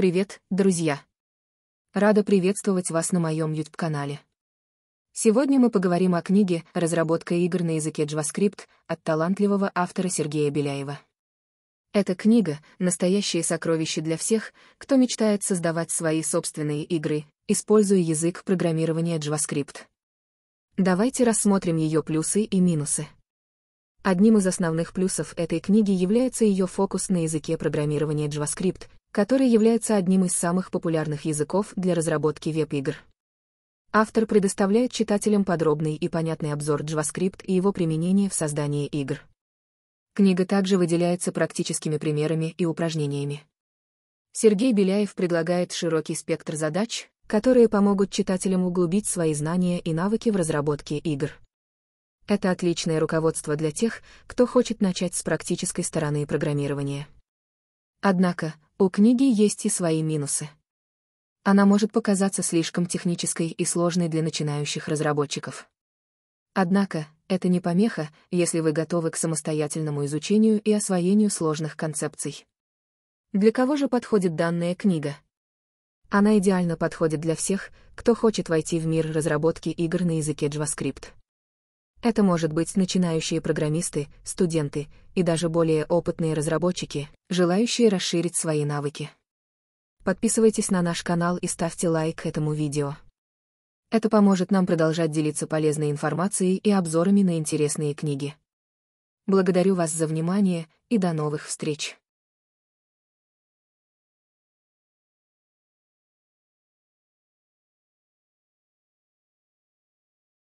Привет, друзья! Рада приветствовать вас на моем YouTube-канале. Сегодня мы поговорим о книге «Разработка игр на языке JavaScript» от талантливого автора Сергея Беляева. Эта книга — настоящее сокровище для всех, кто мечтает создавать свои собственные игры, используя язык программирования JavaScript. Давайте рассмотрим ее плюсы и минусы. Одним из основных плюсов этой книги является ее фокус на языке программирования JavaScript, который является одним из самых популярных языков для разработки веб-игр. Автор предоставляет читателям подробный и понятный обзор JavaScript и его применение в создании игр. Книга также выделяется практическими примерами и упражнениями. Сергей Беляев предлагает широкий спектр задач, которые помогут читателям углубить свои знания и навыки в разработке игр. Это отличное руководство для тех, кто хочет начать с практической стороны программирования. Однако, у книги есть и свои минусы. Она может показаться слишком технической и сложной для начинающих разработчиков. Однако, это не помеха, если вы готовы к самостоятельному изучению и освоению сложных концепций. Для кого же подходит данная книга? Она идеально подходит для всех, кто хочет войти в мир разработки игр на языке JavaScript. Это может быть начинающие программисты, студенты и даже более опытные разработчики, желающие расширить свои навыки. Подписывайтесь на наш канал и ставьте лайк этому видео. Это поможет нам продолжать делиться полезной информацией и обзорами на интересные книги. Благодарю вас за внимание и до новых встреч!